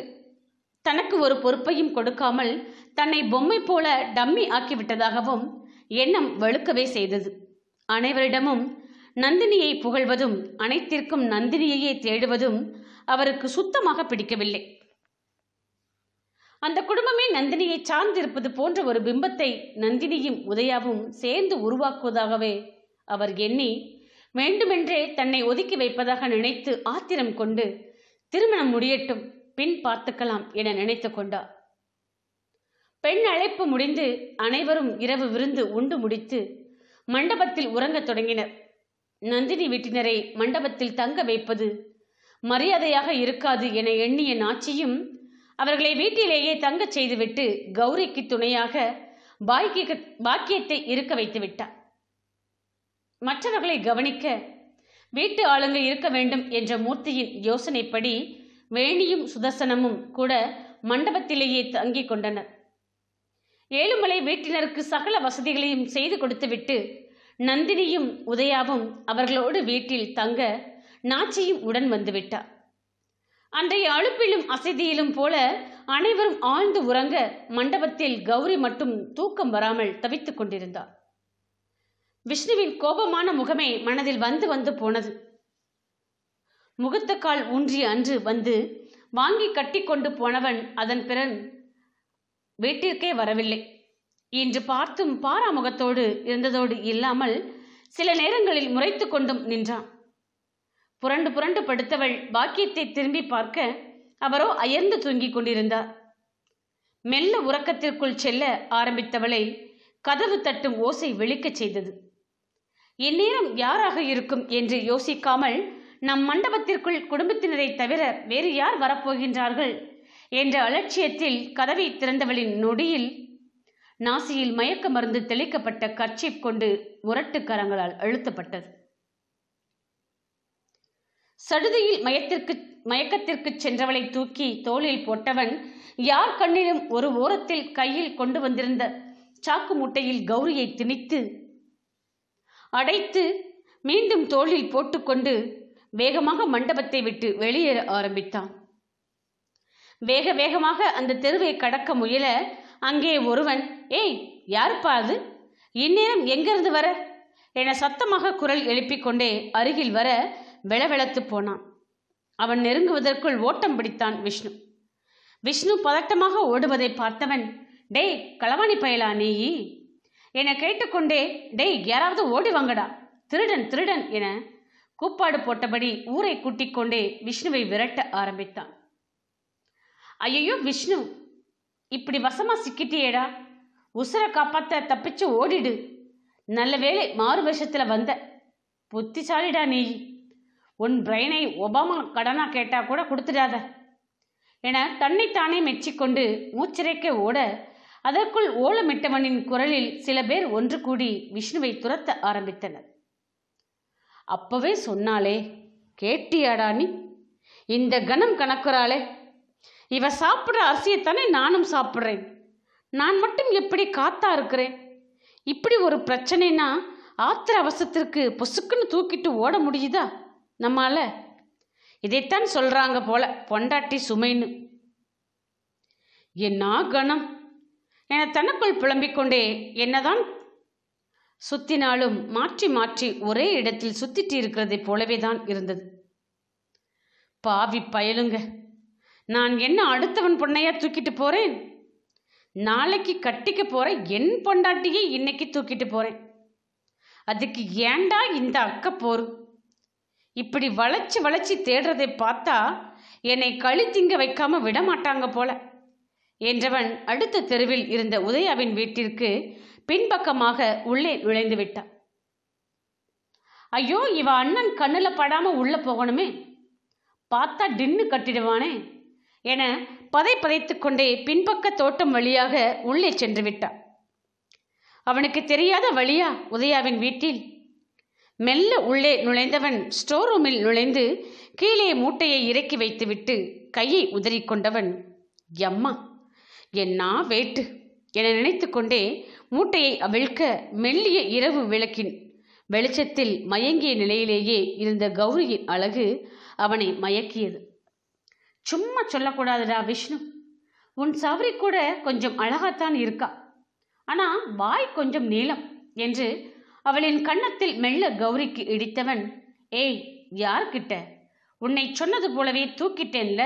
தனக்கு ஒரு பொறுப்பையும் கொடுக்காமல் தன்னை பொம்மை போல டம்மி ஆக்கிவிட்டதாகவும் எண்ணம் வழுக்கவே செய்தது அனைவரிடமும் நந்தினியை புகழ்வதும் அனைத்திற்கும் நந்தினியையே தேடுவதும் அவருக்கு சுத்தமாக பிடிக்கவில்லை அந்த குடும்பமே நந்தினியை சார்ந்திருப்பது போன்ற ஒரு பிம்பத்தை நந்தினியும் உதயாவும் சேர்ந்து உருவாக்குவதாகவே அவர் எண்ணி வேண்டுமென்றே தன்னை ஒதுக்கி வைப்பதாக நினைத்து ஆத்திரம் கொண்டு திருமணம் முடியட்டும் பின் பார்த்துக்கலாம் என நினைத்து கொண்டார் பெண் அழைப்பு முடிந்து அனைவரும் இரவு விருந்து உண்டு முடித்து மண்டபத்தில் உறங்கத் தொடங்கினர் நந்தினி வீட்டினரை மண்டபத்தில் தங்க வைப்பது மரியாதையாக இருக்காது என எண்ணிய நாச்சியும் அவர்களை வீட்டிலேயே தங்கச் செய்துவிட்டு கௌரிக்கு துணையாக பாக்கிய பாக்கியத்தை இருக்க வைத்து விட்டார் மற்றவர்களை கவனிக்க வீட்டு ஆளுங்க இருக்க வேண்டும் என்ற மூர்த்தியின் யோசனைப்படி வேணியும் சுதர்சனமும் கூட மண்டபத்திலேயே தங்கிக் கொண்டனர் ஏழுமலை வீட்டினருக்கு சகல வசதிகளையும் செய்து கொடுத்துவிட்டு நந்தினியும் உதயாவும் அவர்களோடு வீட்டில் தங்க நாச்சியும் உடன் வந்துவிட்டார் அன்றைய அழுப்பிலும் அசதியிலும் போல அனைவரும் ஆழ்ந்து உறங்க மண்டபத்தில் கௌரி மட்டும் தூக்கம் வராமல் தவித்துக் கொண்டிருந்தார் விஷ்ணுவின் கோபமான முகமே மனதில் வந்து வந்து போனது முகத்தக்கால் ஊன்றிய அன்று வந்து வாங்கி கட்டி கொண்டு போனவன் அதன் பிறன் வீட்டிற்கே வரவில்லை இன்று பார்த்தும் பாராமுகத்தோடு இருந்ததோடு இல்லாமல் சில நேரங்களில் முறைத்து கொண்டும் நின்றான் புரண்டு புரண்டு படுத்தவள் பாக்கியத்தை திரும்பி பார்க்க அவரோ அயர்ந்து தூங்கிக் கொண்டிருந்தார் மெல்ல உறக்கத்திற்குள் செல்ல ஆரம்பித்தவளை கதவு தட்டும் ஓசை வெளிக்கச் செய்தது இந்நேரம் யாராக இருக்கும் என்று யோசிக்காமல் நம் மண்டபத்திற்குள் குடும்பத்தினரை தவிர வேறு யார் வரப்போகின்றார்கள் என்ற அலட்சியத்தில் கதவை திறந்தவளின் நொடியில் நாசியில் மயக்க மருந்து தெளிக்கப்பட்ட கர்ச்சிப் கொண்டு முரட்டு கரங்களால் அழுத்தப்பட்டது சடுதியில் மயத்திற்கு மயக்கத்திற்கு சென்றவளை தூக்கி தோளில் போட்டவன் யார் கண்ணிலும் ஒரு ஓரத்தில் கையில் கொண்டு வந்திருந்த சாக்கு மூட்டையில் கௌரியை திணித்து அடைத்து மீண்டும் தோளில் போட்டுக்கொண்டு வேகமாக மண்டபத்தை விட்டு வெளியேற ஆரம்பித்தான் வேக வேகமாக அந்த தெருவை கடக்க முயல அங்கே ஒருவன் ஏய் யாருப்பா அது இந்நேரம் எங்கிருந்து வர என சத்தமாக குரல் எழுப்பிக் கொண்டே அருகில் வர விளவெளத்து போனான் அவன் நெருங்குவதற்குள் ஓட்டம் பிடித்தான் விஷ்ணு விஷ்ணு பதட்டமாக ஓடுவதை பார்த்தவன் டேய் களவாணி பயலா நீ என்னை கேட்டுக்கொண்டே டேய் யாராவது ஓடி வாங்கடா திருடன் திருடன் என கூப்பாடு போட்டபடி ஊரை கூட்டிக் கொண்டே விஷ்ணுவை விரட்ட ஆரம்பித்தான் ஐயோ விஷ்ணு இப்படி வசமா சிக்கிட்டியேடா உசுரை காப்பாத்த தப்பிச்சு ஓடிடு நல்ல வேளை மாறு வேஷத்துல வந்த புத்திசாலிடா நீ உன் பிரெயினை ஒபாமா கடனாக கேட்டால் கூட கொடுத்துடாத என தன்னைத்தானே மெச்சிக்கொண்டு மூச்சிறைக்க ஓட அதற்குள் ஓலமிட்டவனின் குரலில் சில பேர் ஒன்று கூடி விஷ்ணுவை துரத்த ஆரம்பித்தனர் அப்பவே சொன்னாலே கேட்டியாடா நீ இந்த கணம் கணக்குறாளே இவ சாப்பிட்ற அரிசியைத்தானே நானும் சாப்பிட்றேன் நான் மட்டும் எப்படி காத்தா இருக்கிறேன் இப்படி ஒரு பிரச்சனைனா ஆத்திர அவசரத்திற்கு பொசுக்குன்னு தூக்கிட்டு ஓட முடியுதா நம்மால இதைத்தான் சொல்றாங்க போல பொண்டாட்டி சுமைன்னு என்ன கணம் என தனக்குள் கொண்டே என்னதான் சுத்தினாலும் மாற்றி மாற்றி ஒரே இடத்தில் சுத்திட்டு இருக்கிறதை போலவே தான் இருந்தது பாவி பயலுங்க நான் என்ன அடுத்தவன் பொண்ணையா தூக்கிட்டு போறேன் நாளைக்கு கட்டிக்க போற என் பொண்டாட்டியை இன்னைக்கு தூக்கிட்டு போறேன் அதுக்கு ஏண்டா இந்த அக்க போரும் இப்படி வளைச்சு வளைச்சு தேடுறதை பார்த்தா என்னை களி திங்க வைக்காம விடமாட்டாங்க போல என்றவன் அடுத்த தெருவில் இருந்த உதயாவின் வீட்டிற்கு பின்பக்கமாக உள்ளே நுழைந்து விட்டான் ஐயோ இவ அண்ணன் கண்ணில் படாம உள்ள போகணுமே பார்த்தா டின்னு கட்டிடுவானே என பதை பதைத்து கொண்டே பின்பக்க தோட்டம் வழியாக உள்ளே சென்று விட்டான் அவனுக்கு தெரியாத வழியா உதயாவின் வீட்டில் மெல்ல உள்ளே நுழைந்தவன் ஸ்டோர் ரூமில் நுழைந்து கீழே மூட்டையை இறக்கி வைத்துவிட்டு கையை உதறி கொண்டவன் எம்மா என்னா வேட்டு என நினைத்து கொண்டே மூட்டையை அவிழ்க்க மெல்லிய இரவு விளக்கின் வெளிச்சத்தில் மயங்கிய நிலையிலேயே இருந்த கௌரியின் அழகு அவனை மயக்கியது சும்மா சொல்லக்கூடாதுடா விஷ்ணு உன் சவரி கூட கொஞ்சம் அழகாத்தான் இருக்கா ஆனால் வாய் கொஞ்சம் நீளம் என்று அவளின் கன்னத்தில் மெல்ல கௌரிக்கு இடித்தவன் ஏய் யார்கிட்ட உன்னை சொன்னது போலவே தூக்கிட்டேன்ல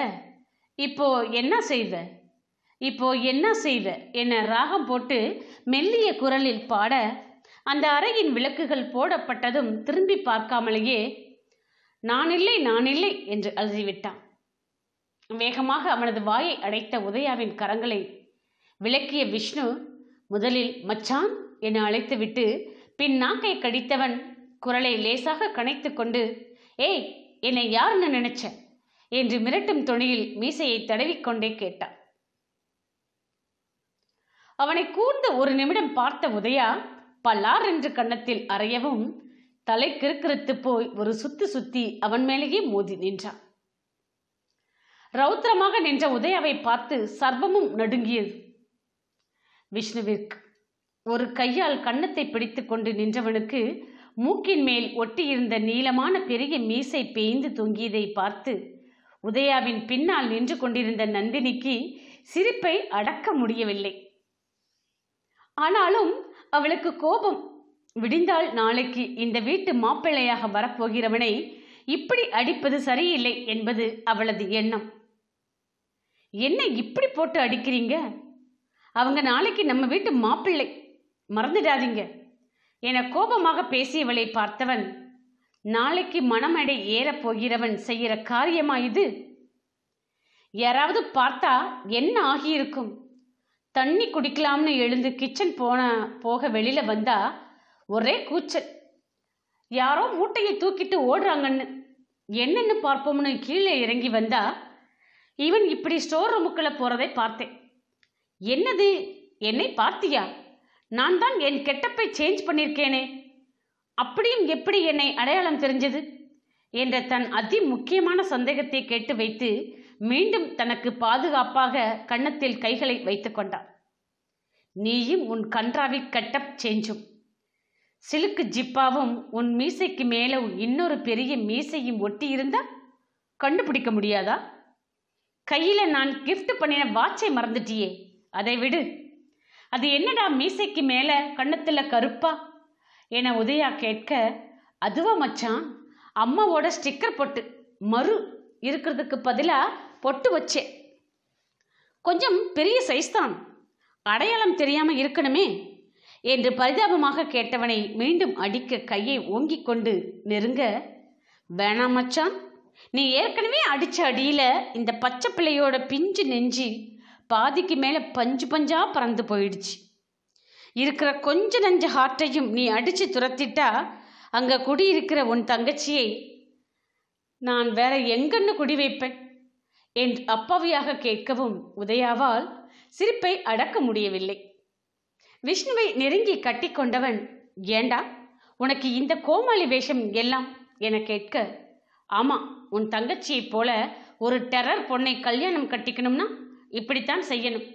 இப்போ என்ன செய்வ இப்போ என்ன செய்வ என ராகம் போட்டு மெல்லிய குரலில் பாட அந்த அறையின் விளக்குகள் போடப்பட்டதும் திரும்பி பார்க்காமலேயே நான் இல்லை நான் இல்லை என்று அழுதிவிட்டான் வேகமாக அவனது வாயை அடைத்த உதயாவின் கரங்களை விளக்கிய விஷ்ணு முதலில் மச்சான் என அழைத்துவிட்டு பின் நாக்கை கடித்தவன் குரலை லேசாக கணைத்து கொண்டு ஏய் என்னை யாருன்னு நினைச்ச என்று மிரட்டும் துணியில் மீசையை தடவிக்கொண்டே கேட்டான் அவனை கூர்ந்து ஒரு நிமிடம் பார்த்த உதயா பல்லார் என்று கன்னத்தில் அறையவும் தலை கிறுக்கிறுத்து போய் ஒரு சுத்து சுத்தி அவன் மேலேயே மோதி நின்றான் ரௌத்திரமாக நின்ற உதயாவை பார்த்து சர்வமும் நடுங்கியது விஷ்ணுவிற்கு ஒரு கையால் கன்னத்தை பிடித்து கொண்டு நின்றவனுக்கு மூக்கின் மேல் ஒட்டியிருந்த நீளமான பெரிய மீசை பேய்ந்து தொங்கியதை பார்த்து உதயாவின் பின்னால் நின்று கொண்டிருந்த நந்தினிக்கு சிரிப்பை அடக்க முடியவில்லை ஆனாலும் அவளுக்கு கோபம் விடிந்தால் நாளைக்கு இந்த வீட்டு மாப்பிள்ளையாக வரப்போகிறவனை இப்படி அடிப்பது சரியில்லை என்பது அவளது எண்ணம் என்ன இப்படி போட்டு அடிக்கிறீங்க அவங்க நாளைக்கு நம்ம வீட்டு மாப்பிள்ளை மறந்துடாதீங்க என கோபமாக பேசியவளை பார்த்தவன் நாளைக்கு மனமடை ஏறப் போகிறவன் செய்கிற காரியமா இது யாராவது பார்த்தா என்ன ஆகியிருக்கும் தண்ணி குடிக்கலாம்னு எழுந்து கிச்சன் போன போக வெளியில வந்தா ஒரே கூச்சல் யாரோ மூட்டையை தூக்கிட்டு ஓடுறாங்கன்னு என்னென்னு பார்ப்போம்னு கீழே இறங்கி வந்தா இவன் இப்படி ஸ்டோர் ரூமுக்குள்ள போறதை பார்த்தேன் என்னது என்னை பார்த்தியா நான் தான் என் கெட்டப்பை சேஞ்ச் பண்ணியிருக்கேனே அப்படியும் எப்படி என்னை அடையாளம் தெரிஞ்சது என்ற தன் அதி முக்கியமான சந்தேகத்தை கேட்டு வைத்து மீண்டும் தனக்கு பாதுகாப்பாக கன்னத்தில் கைகளை வைத்து கொண்டார் நீயும் உன் கன்றாவி கட்டப் செஞ்சும் சிலுக்கு ஜிப்பாவும் உன் மீசைக்கு மேலே இன்னொரு பெரிய மீசையும் ஒட்டி இருந்தா கண்டுபிடிக்க முடியாதா கையில் நான் கிஃப்ட் பண்ணின வாட்சை மறந்துட்டியே அதை விடு அது என்னடா மீசைக்கு மேல கண்ணத்துல கருப்பா என உதயா கேட்க அதுவா மச்சான் அம்மாவோட ஸ்டிக்கர் பொட்டு மறு இருக்கிறதுக்கு பதிலா பொட்டு வச்சே கொஞ்சம் பெரிய சைஸ் தான் அடையாளம் தெரியாம இருக்கணுமே என்று பரிதாபமாக கேட்டவனை மீண்டும் அடிக்க கையை ஓங்கிக் கொண்டு நெருங்க வேணாம் மச்சான் நீ ஏற்கனவே அடிச்ச அடியில இந்த பச்சை பிள்ளையோட பிஞ்சு நெஞ்சு பாதிக்கு மேலே பஞ்சு பஞ்சாக பறந்து போயிடுச்சு இருக்கிற கொஞ்ச நஞ்ச ஹார்ட்டையும் நீ அடித்து துரத்திட்டா அங்கே குடியிருக்கிற உன் தங்கச்சியை நான் வேற எங்கன்னு குடி வைப்பேன் என்று அப்பாவியாக கேட்கவும் உதயாவால் சிரிப்பை அடக்க முடியவில்லை விஷ்ணுவை நெருங்கி கட்டி கொண்டவன் ஏண்டா உனக்கு இந்த கோமாளி வேஷம் எல்லாம் என கேட்க ஆமாம் உன் தங்கச்சியைப் போல ஒரு டெரர் பொண்ணை கல்யாணம் கட்டிக்கணும்னா இப்படித்தான் செய்யணும்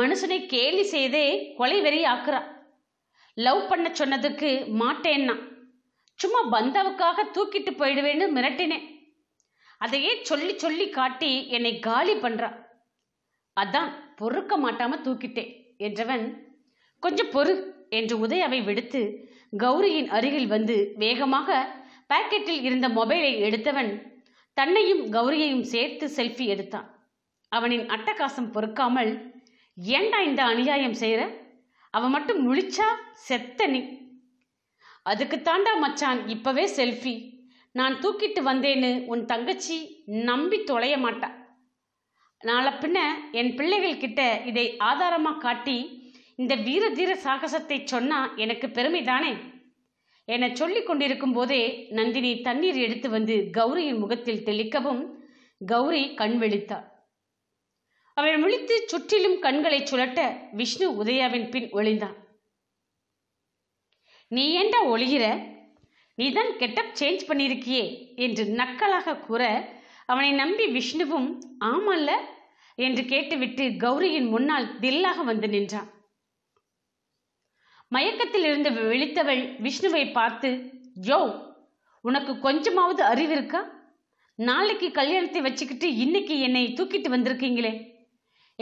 மனுஷனை கேலி செய்தே கொலை வெறி ஆக்குறா லவ் பண்ண சொன்னதுக்கு மாட்டேன்னா சும்மா பந்தாவுக்காக தூக்கிட்டு போயிடுவேன்னு மிரட்டினேன் அதையே சொல்லி சொல்லி காட்டி என்னை காலி பண்றா அதான் பொறுக்க மாட்டாம தூக்கிட்டேன் என்றவன் கொஞ்சம் பொறு என்று உதயாவை விடுத்து கௌரியின் அருகில் வந்து வேகமாக பாக்கெட்டில் இருந்த மொபைலை எடுத்தவன் தன்னையும் கௌரியையும் சேர்த்து செல்ஃபி எடுத்தான் அவனின் அட்டகாசம் பொறுக்காமல் ஏண்டா இந்த அநியாயம் செய்கிற அவன் மட்டும் முழிச்சா செத்த நீ அதுக்கு தாண்டா மச்சான் இப்பவே செல்ஃபி நான் தூக்கிட்டு வந்தேன்னு உன் தங்கச்சி நம்பி தொலைய மாட்டா நாளை பின்ன என் பிள்ளைகள் கிட்ட இதை ஆதாரமாக காட்டி இந்த வீர தீர சாகசத்தை சொன்னா எனக்கு பெருமைதானே என சொல்லி கொண்டிருக்கும் போதே நந்தினி தண்ணீர் எடுத்து வந்து கௌரியின் முகத்தில் தெளிக்கவும் கௌரி கண் விழித்தாள் அவள் விழித்து சுற்றிலும் கண்களை சுழட்ட விஷ்ணு உதயாவின் பின் ஒளிந்தான் நீ ஏண்டா ஒளிகிற நீதான் கெட்டப் சேஞ்ச் பண்ணியிருக்கியே என்று நக்கலாக கூற அவனை நம்பி விஷ்ணுவும் ஆமல்ல என்று கேட்டுவிட்டு கௌரியின் முன்னால் தில்லாக வந்து நின்றான் மயக்கத்தில் இருந்து விழித்தவள் விஷ்ணுவை பார்த்து ஜோ உனக்கு கொஞ்சமாவது அறிவு இருக்கா நாளைக்கு கல்யாணத்தை வச்சுக்கிட்டு இன்னைக்கு என்னை தூக்கிட்டு வந்திருக்கீங்களே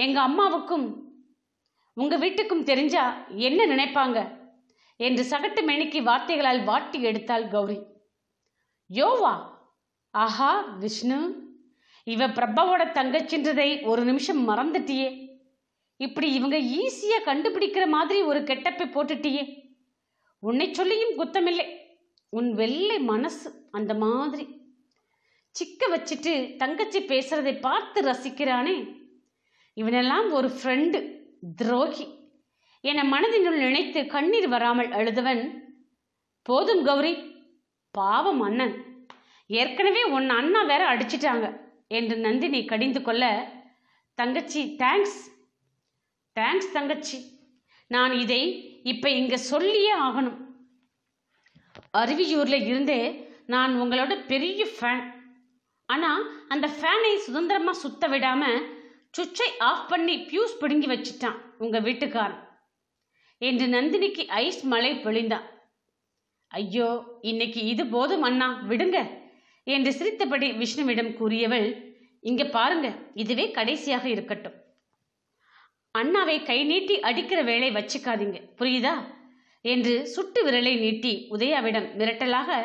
எங்க அம்மாவுக்கும் உங்க வீட்டுக்கும் தெரிஞ்சா என்ன நினைப்பாங்க என்று சகட்டு மெனிக்கு வார்த்தைகளால் வாட்டி எடுத்தாள் கௌரி யோவா ஆஹா விஷ்ணு இவ பிரபாவோட தங்கச்சின்றதை ஒரு நிமிஷம் மறந்துட்டியே இப்படி இவங்க ஈஸியா கண்டுபிடிக்கிற மாதிரி ஒரு கெட்டப்பை போட்டுட்டியே உன்னை சொல்லியும் குத்தமில்லை உன் வெள்ளை மனசு அந்த மாதிரி சிக்க வச்சுட்டு தங்கச்சி பேசுறதை பார்த்து ரசிக்கிறானே இவனெல்லாம் ஒரு ஃப்ரெண்டு துரோகி என மனதினுள் நினைத்து கண்ணீர் வராமல் அழுதவன் போதும் கௌரி பாவம் அண்ணன் ஏற்கனவே உன் அண்ணா வேற அடிச்சிட்டாங்க என்று நந்தினி கடிந்து கொள்ள தங்கச்சி தேங்க்ஸ் தேங்க்ஸ் தங்கச்சி நான் இதை இப்போ இங்கே சொல்லியே ஆகணும் அருவியூரில் இருந்தே நான் உங்களோட பெரிய ஃபேன் ஆனால் அந்த ஃபேனை சுதந்திரமாக சுத்த விடாமல் சுவிட்சை ஆஃப் பண்ணி பியூஸ் பிடுங்கி வச்சிட்டான் உங்க வீட்டுக்காரன் என்று நந்தினிக்கு ஐஸ் மழை பொழிந்தான் ஐயோ இன்னைக்கு இது போதும் அண்ணா விடுங்க என்று சிரித்தபடி விஷ்ணுவிடம் கூறியவள் இங்க பாருங்க இதுவே கடைசியாக இருக்கட்டும் அண்ணாவை கை நீட்டி அடிக்கிற வேலை வச்சுக்காதீங்க புரியுதா என்று சுட்டு விரலை நீட்டி உதயாவிடம் மிரட்டலாக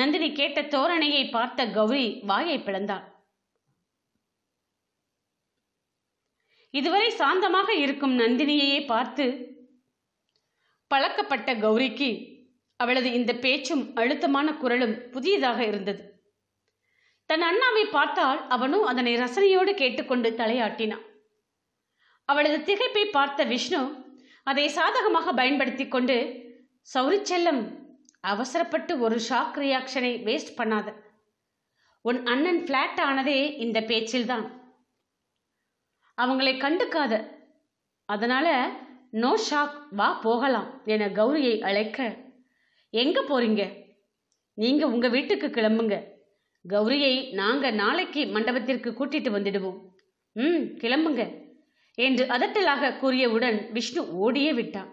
நந்தினி கேட்ட தோரணையை பார்த்த கௌரி வாயை பிளந்தாள் இதுவரை சாந்தமாக இருக்கும் நந்தினியையே பார்த்து பழக்கப்பட்ட கௌரிக்கு அவளது இந்த பேச்சும் அழுத்தமான குரலும் புதியதாக இருந்தது தன் அண்ணாவை பார்த்தால் அவனும் அதனை ரசனையோடு கேட்டுக்கொண்டு தலையாட்டினான் அவளது திகைப்பை பார்த்த விஷ்ணு அதை சாதகமாக பயன்படுத்தி கொண்டு சௌரி செல்லம் அவசரப்பட்டு ஒரு ஷாக் ரியாக்ஷனை வேஸ்ட் பண்ணாத உன் அண்ணன் ஃப்ளாட் ஆனதே இந்த பேச்சில்தான் அவங்களை கண்டுக்காத அதனால நோ ஷாக் வா போகலாம் என கௌரியை அழைக்க எங்க போறீங்க நீங்க உங்க வீட்டுக்கு கிளம்புங்க கௌரியை நாங்க நாளைக்கு மண்டபத்திற்கு கூட்டிட்டு வந்துடுவோம் ம் கிளம்புங்க என்று அதட்டலாக கூறியவுடன் விஷ்ணு ஓடியே விட்டான்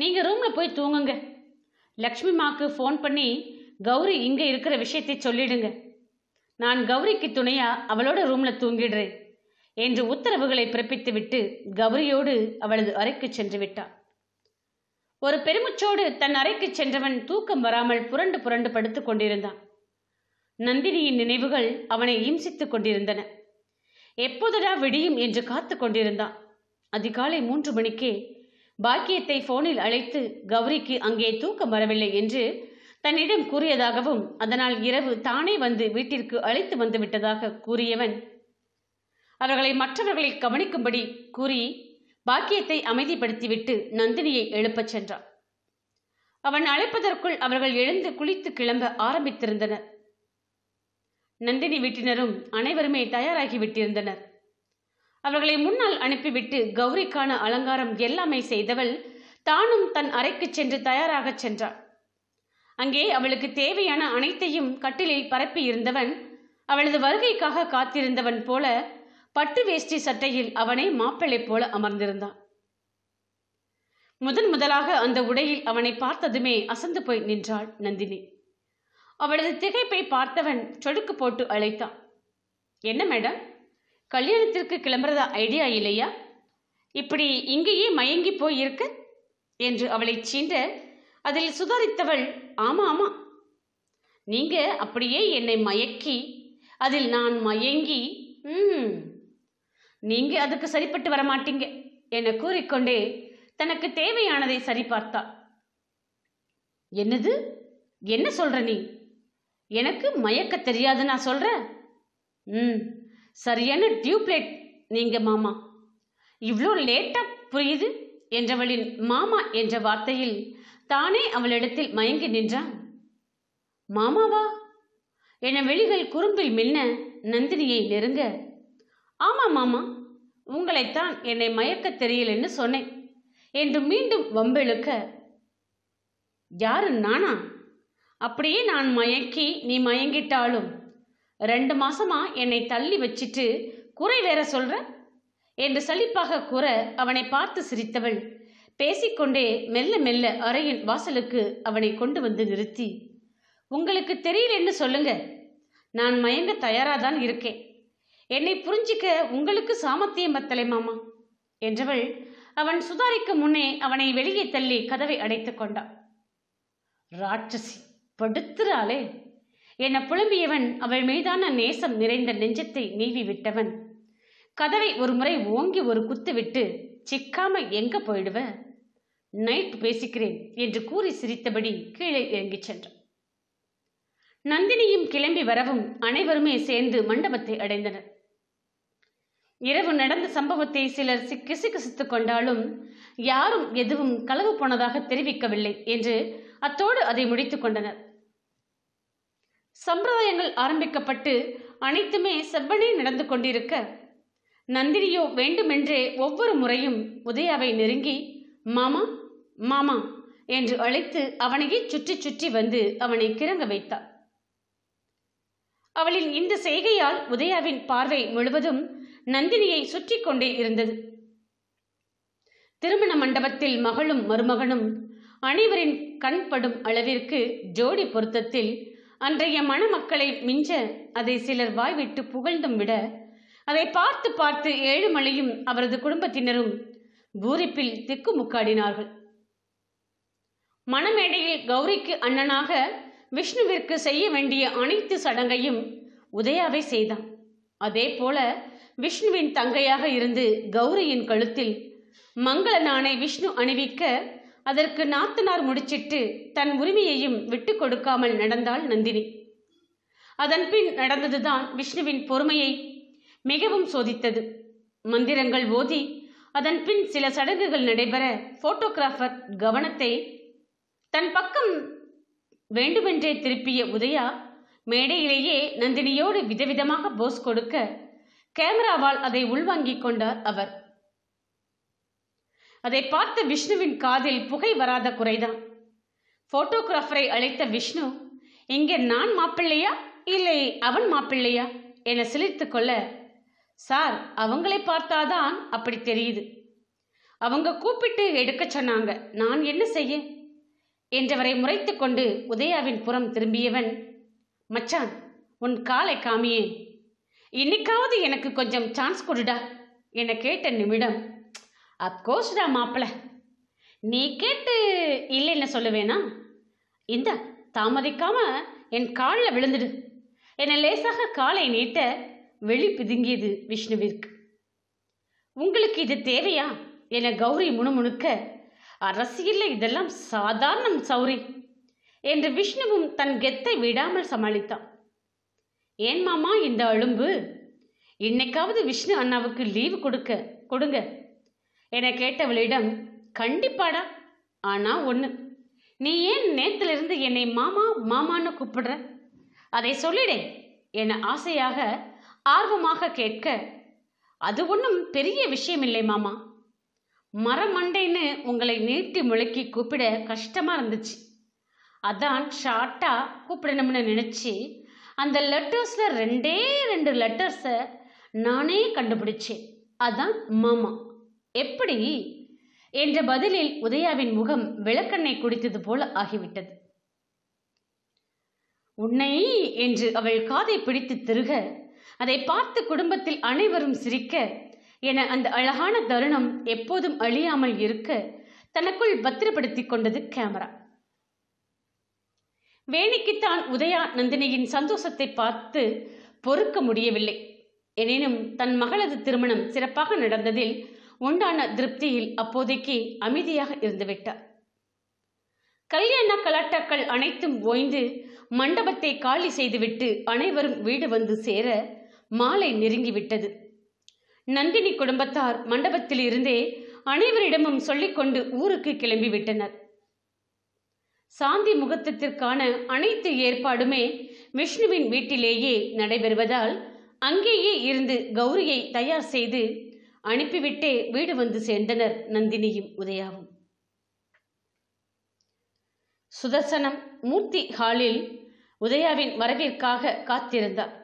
நீங்க ரூம்ல போய் தூங்குங்க லக்ஷ்மி ஃபோன் பண்ணி கௌரி இங்க இருக்கிற விஷயத்தை சொல்லிடுங்க நான் கௌரிக்கு துணையா அவளோட ரூம்ல தூங்கிடுறேன் என்று உத்தரவுகளை பிறப்பித்துவிட்டு கௌரியோடு அவளது அறைக்கு சென்று விட்டான் ஒரு பெருமுச்சோடு தன் அறைக்கு சென்றவன் தூக்கம் வராமல் புரண்டு புரண்டு படுத்துக் கொண்டிருந்தான் நந்தினியின் நினைவுகள் அவனை இம்சித்துக் கொண்டிருந்தன எப்போதுடா விடியும் என்று காத்து கொண்டிருந்தான் அதிகாலை மூன்று மணிக்கே பாக்கியத்தை போனில் அழைத்து கௌரிக்கு அங்கே தூக்கம் வரவில்லை என்று தன்னிடம் கூறியதாகவும் அதனால் இரவு தானே வந்து வீட்டிற்கு அழைத்து வந்து விட்டதாக கூறியவன் அவர்களை மற்றவர்களை கவனிக்கும்படி கூறி பாக்கியத்தை அமைதிப்படுத்திவிட்டு நந்தினியை எழுப்பச் சென்றான் அவன் அழைப்பதற்குள் அவர்கள் எழுந்து குளித்து கிளம்ப ஆரம்பித்திருந்தனர் நந்தினி வீட்டினரும் அனைவருமே தயாராகிவிட்டிருந்தனர் அவர்களை முன்னால் அனுப்பிவிட்டு கௌரிக்கான அலங்காரம் எல்லாமே செய்தவள் தானும் தன் அறைக்கு சென்று தயாராகச் சென்றாள் அங்கே அவளுக்கு தேவையான அனைத்தையும் கட்டிலில் பரப்பி இருந்தவன் அவளது வருகைக்காக காத்திருந்தவன் போல பட்டு வேஷ்டி சட்டையில் அவனை மாப்பிள்ளை போல அமர்ந்திருந்தான் முதன் முதலாக அந்த உடையில் அவனை பார்த்ததுமே அசந்து போய் நின்றாள் நந்தினி அவளது திகைப்பை பார்த்தவன் சொடுக்கு போட்டு அழைத்தான் என்ன மேடம் கல்யாணத்திற்கு கிளம்புறதா ஐடியா இல்லையா இப்படி இங்கேயே மயங்கி போய் என்று அவளை சீண்ட அதில் சுதாரித்தவள் ஆமாம் ஆமாம் நீங்கள் அப்படியே என்னை மயக்கி அதில் நான் மயங்கி ம் நீங்கள் அதுக்கு சரிப்பட்டு வர மாட்டீங்க என கூறிக்கொண்டே தனக்கு தேவையானதை பார்த்தா என்னது என்ன சொல்ற நீ எனக்கு மயக்க தெரியாது நான் சொல்கிறேன் ம் சரியான டியூப்லைட் நீங்கள் மாமா இவ்வளோ லேட்டாக புரியுது என்றவளின் மாமா என்ற வார்த்தையில் தானே அவளிடத்தில் மயங்கி நின்றான் மாமாவா என வெளிகள் குறும்பில் மின்ன நந்தினியை நெருங்க ஆமா மாமா உங்களைத்தான் என்னை மயக்க என்று சொன்னேன் என்று மீண்டும் வம்பெழுக்க யாரு நானா அப்படியே நான் மயக்கி நீ மயங்கிட்டாலும் ரெண்டு மாசமா என்னை தள்ளி வச்சிட்டு குறை வேற சொல்ற என்று சலிப்பாக கூற அவனை பார்த்து சிரித்தவள் பேசிக்கொண்டே மெல்ல மெல்ல அறையின் வாசலுக்கு அவனை கொண்டு வந்து நிறுத்தி உங்களுக்கு தெரியலன்னு சொல்லுங்க நான் மயங்க தயாராக தான் இருக்கேன் என்னை புரிஞ்சிக்க உங்களுக்கு சாமர்த்தியம் பத்தலை மாமா என்றவள் அவன் சுதாரிக்கும் முன்னே அவனை வெளியே தள்ளி கதவை அடைத்து கொண்டான் ராட்சசி படுத்துறாளே என புலம்பியவன் அவள் மீதான நேசம் நிறைந்த நெஞ்சத்தை நீவி விட்டவன் கதவை ஒரு முறை ஓங்கி ஒரு குத்து விட்டு சிக்காம எங்க போயிடுவ நைட் பேசிக்கிறேன் என்று கூறி சிரித்தபடி கீழே இறங்கிச் சென்றான் நந்தினியும் கிளம்பி வரவும் அனைவருமே சேர்ந்து மண்டபத்தை அடைந்தனர் இரவு நடந்த சம்பவத்தை சிலர் கிசுகிசுத்துக் கொண்டாலும் யாரும் எதுவும் களவு போனதாக தெரிவிக்கவில்லை என்று அத்தோடு அதை முடித்துக் கொண்டனர் சம்பிரதாயங்கள் ஆரம்பிக்கப்பட்டு அனைத்துமே செவ்வனே நடந்து கொண்டிருக்க நந்தினியோ வேண்டுமென்றே ஒவ்வொரு முறையும் உதயாவை நெருங்கி மாமா மாமா என்று அழைத்து அவனையே சுற்றி சுற்றி வந்து அவனை கிறங்க வைத்தாள் அவளின் இந்த செய்கையால் உதயாவின் பார்வை முழுவதும் நந்தினியை சுற்றி கொண்டே இருந்தது திருமண மண்டபத்தில் மகளும் மருமகனும் அனைவரின் கண்படும் அளவிற்கு ஜோடி பொருத்தத்தில் அன்றைய மணமக்களை மிஞ்ச அதை சிலர் வாய்விட்டு புகழ்ந்தும் விட அதை பார்த்து பார்த்து ஏழுமலையும் அவரது குடும்பத்தினரும் பூரிப்பில் திக்குமுக்காடினார்கள் மணமேடையில் கௌரிக்கு அண்ணனாக விஷ்ணுவிற்கு செய்ய வேண்டிய அனைத்து சடங்கையும் உதயாவை செய்தான் அதே போல விஷ்ணுவின் தங்கையாக இருந்து கௌரியின் கழுத்தில் மங்கள நாணை விஷ்ணு அணிவிக்க அதற்கு நாத்தனார் முடிச்சிட்டு தன் உரிமையையும் விட்டு கொடுக்காமல் நடந்தாள் நந்தினி அதன் பின் நடந்ததுதான் விஷ்ணுவின் பொறுமையை மிகவும் சோதித்தது மந்திரங்கள் ஓதி அதன் பின் சில சடங்குகள் நடைபெற போட்டோகிராஃபர் கவனத்தை தன் பக்கம் வேண்டுமென்றே திருப்பிய உதயா மேடையிலேயே நந்தினியோடு விதவிதமாக போஸ் கொடுக்க கேமராவால் அதை உள்வாங்கிக் கொண்டார் அவர் அதை பார்த்த விஷ்ணுவின் காதில் புகை வராத குறைதான் போட்டோகிராஃபரை அழைத்த விஷ்ணு இங்கே நான் மாப்பிள்ளையா இல்லை அவன் மாப்பிள்ளையா என சிலிர்த்து கொள்ள சார் அவங்களை பார்த்தாதான் அப்படி தெரியுது அவங்க கூப்பிட்டு எடுக்க சொன்னாங்க நான் என்ன செய்ய என்றவரை முறைத்து கொண்டு உதயாவின் புறம் திரும்பியவன் மச்சான் உன் காலை காமியே இன்னைக்காவது எனக்கு கொஞ்சம் சான்ஸ் கொடுடா என கேட்ட நிமிடம் அப்கோர்ஸ்டா மாப்பிள நீ கேட்டு இல்லைன்னு சொல்லுவேனா இந்த தாமதிக்காம என் காலில் விழுந்துடு என்னை லேசாக காலை நீட்ட வெளி பிதுங்கியது விஷ்ணுவிற்கு உங்களுக்கு இது தேவையா என கௌரி முணுமுணுக்க அரசியலில் இதெல்லாம் சாதாரணம் சௌரி என்று விஷ்ணுவும் தன் கெத்தை விடாமல் சமாளித்தான் ஏன் மாமா இந்த அழும்பு இன்னைக்காவது விஷ்ணு அண்ணாவுக்கு லீவு கொடுக்க கொடுங்க என கேட்டவளிடம் கண்டிப்பாடா ஆனால் ஒன்று நீ ஏன் நேத்திலிருந்து என்னை மாமா மாமான்னு கூப்பிடுற அதை சொல்லிடே என ஆசையாக ஆர்வமாக கேட்க அது ஒன்றும் பெரிய விஷயம் இல்லை மாமா மரமண்டைன்னு உங்களை நீட்டி முழுக்கி கூப்பிட கஷ்டமாக இருந்துச்சு அதான் ஷார்ட்டாக கூப்பிடணும்னு நினச்சி அந்த லெட்டர்ஸில் ரெண்டே ரெண்டு லெட்டர்ஸை நானே கண்டுபிடிச்சேன் அதான் மாமா எப்படி என்ற பதிலில் உதயாவின் முகம் விளக்கெண்ணை குடித்தது போல ஆகிவிட்டது உன்னை என்று அவள் காதை பிடித்து திருக அதை பார்த்து குடும்பத்தில் அனைவரும் சிரிக்க என அந்த அழகான தருணம் எப்போதும் அழியாமல் இருக்க தனக்குள் பத்திரப்படுத்தி கொண்டது கேமரா வேணிக்குத்தான் உதயா நந்தினியின் சந்தோஷத்தை பார்த்து பொறுக்க முடியவில்லை எனினும் தன் மகளது திருமணம் சிறப்பாக நடந்ததில் உண்டான திருப்தியில் அப்போதைக்கு அமைதியாக இருந்துவிட்டார் கல்யாண கலாட்டாக்கள் அனைத்தும் ஓய்ந்து மண்டபத்தை காலி செய்துவிட்டு அனைவரும் வீடு வந்து சேர மாலை நெருங்கிவிட்டது நந்தினி குடும்பத்தார் மண்டபத்தில் இருந்தே அனைவரிடமும் சொல்லிக்கொண்டு ஊருக்கு கிளம்பிவிட்டனர் சாந்தி முகத்தத்திற்கான அனைத்து ஏற்பாடுமே விஷ்ணுவின் வீட்டிலேயே நடைபெறுவதால் அங்கேயே இருந்து கௌரியை தயார் செய்து அனுப்பிவிட்டே வீடு வந்து சேர்ந்தனர் நந்தினியும் உதயாவும் சுதர்சனம் மூர்த்தி ஹாலில் உதயாவின் வரவிற்காக காத்திருந்தார்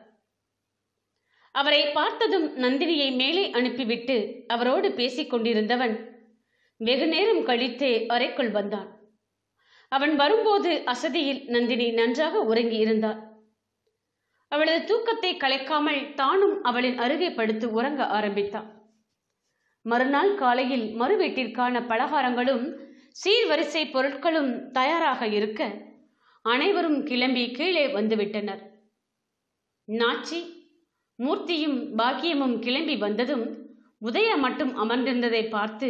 அவரை பார்த்ததும் நந்தினியை மேலே அனுப்பிவிட்டு அவரோடு பேசிக் கொண்டிருந்தவன் வெகு நேரம் கழித்தே அறைக்குள் வந்தான் அவன் வரும்போது அசதியில் நந்தினி நன்றாக உறங்கி இருந்தாள் அவளது தூக்கத்தை கலைக்காமல் தானும் அவளின் அருகே படுத்து உறங்க ஆரம்பித்தான் மறுநாள் காலையில் மறு வீட்டிற்கான பலகாரங்களும் சீர்வரிசை பொருட்களும் தயாராக இருக்க அனைவரும் கிளம்பி கீழே வந்துவிட்டனர் நாச்சி மூர்த்தியும் பாக்கியமும் கிளம்பி வந்ததும் உதயா மட்டும் அமர்ந்திருந்ததை பார்த்து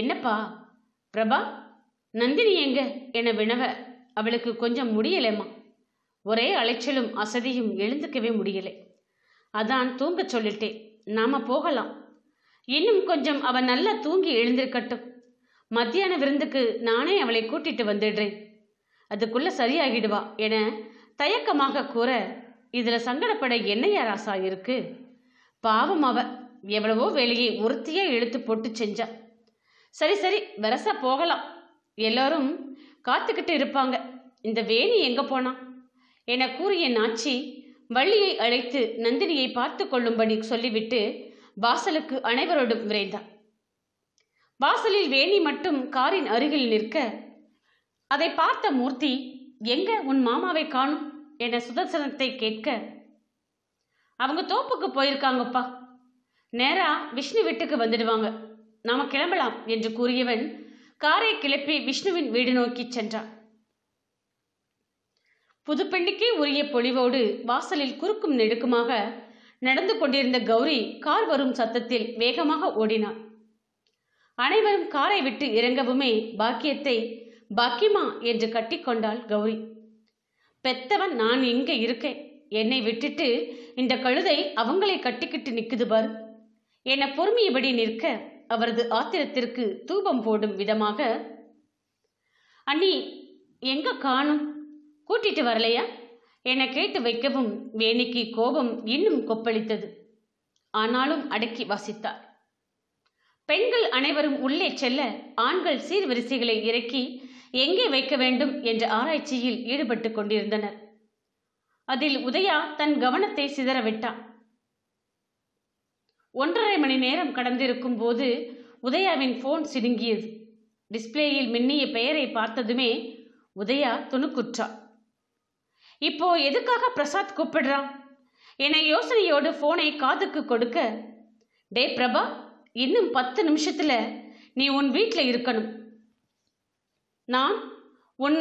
என்னப்பா பிரபா நந்தினி எங்க என வினவ அவளுக்கு கொஞ்சம் முடியலைம்மா ஒரே அலைச்சலும் அசதியும் எழுந்துக்கவே முடியலை அதான் தூங்க சொல்லிட்டேன் நாம போகலாம் இன்னும் கொஞ்சம் அவன் நல்லா தூங்கி எழுந்திருக்கட்டும் மத்தியான விருந்துக்கு நானே அவளை கூட்டிட்டு வந்துடுறேன் அதுக்குள்ள சரியாகிடுவா என தயக்கமாக கூற இதில் சங்கடப்பட என்னையா ராசா இருக்கு பாவம் அவ எவ்வளவோ வேலையை ஒருத்தியே இழுத்து போட்டு செஞ்சா சரி சரி வரசா போகலாம் எல்லாரும் காத்துக்கிட்டு இருப்பாங்க இந்த வேணி எங்க போனா என கூறிய நாச்சி வள்ளியை அழைத்து நந்தினியை பார்த்து கொள்ளும்படி சொல்லிவிட்டு வாசலுக்கு அனைவரோடும் விரைந்தார் வாசலில் வேணி மட்டும் காரின் அருகில் நிற்க அதை பார்த்த மூர்த்தி எங்க உன் மாமாவை காணும் என சுதர்சனத்தை கேட்க அவங்க தோப்புக்கு போயிருக்காங்கப்பா நேரா விஷ்ணு வீட்டுக்கு வந்துடுவாங்க நாம கிளம்பலாம் என்று கூறியவன் காரை கிளப்பி விஷ்ணுவின் வீடு நோக்கி சென்றான் புதுப்பெண்ணுக்கே உரிய பொழிவோடு வாசலில் குறுக்கும் நெடுக்குமாக நடந்து கொண்டிருந்த கௌரி கார் வரும் சத்தத்தில் வேகமாக ஓடினார் அனைவரும் காரை விட்டு இறங்கவுமே பாக்கியத்தை பாக்கியமா என்று கட்டிக்கொண்டாள் கௌரி பெத்தவன் நான் இங்கே இருக்கேன் என்னை விட்டுட்டு இந்த கழுதை அவங்களை கட்டிக்கிட்டு நிற்குது பாரு என பொறுமையபடி நிற்க அவரது ஆத்திரத்திற்கு தூபம் போடும் விதமாக அண்ணி எங்க காணும் கூட்டிட்டு வரலையா என கேட்டு வைக்கவும் வேணிக்கு கோபம் இன்னும் கொப்பளித்தது ஆனாலும் அடக்கி வாசித்தார் பெண்கள் அனைவரும் உள்ளே செல்ல ஆண்கள் சீர்வரிசைகளை இறக்கி எங்கே வைக்க வேண்டும் என்ற ஆராய்ச்சியில் ஈடுபட்டு கொண்டிருந்தனர் அதில் உதயா தன் கவனத்தை சிதறவிட்டான் ஒன்றரை மணி நேரம் கடந்திருக்கும் போது உதயாவின் போன் சிடுங்கியது டிஸ்பிளேயில் மின்னிய பெயரை பார்த்ததுமே உதயா துணுக்குற்றா இப்போ எதுக்காக பிரசாத் கூப்பிடுறான் என யோசனையோடு போனை காதுக்கு கொடுக்க டே பிரபா இன்னும் பத்து நிமிஷத்துல நீ உன் வீட்டில் இருக்கணும் நான் உன்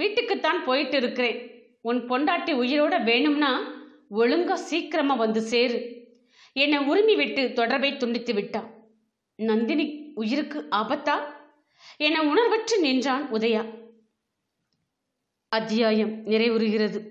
வீட்டுக்குத்தான் போயிட்டு இருக்கிறேன் உன் பொண்டாட்டி உயிரோட வேணும்னா ஒழுங்கா சீக்கிரமா வந்து சேரு என்னை உரிமை விட்டு தொடர்பை துண்டித்து விட்டான் நந்தினி உயிருக்கு ஆபத்தா என உணர்வற்று நின்றான் உதயா அத்தியாயம் நிறைவுறுகிறது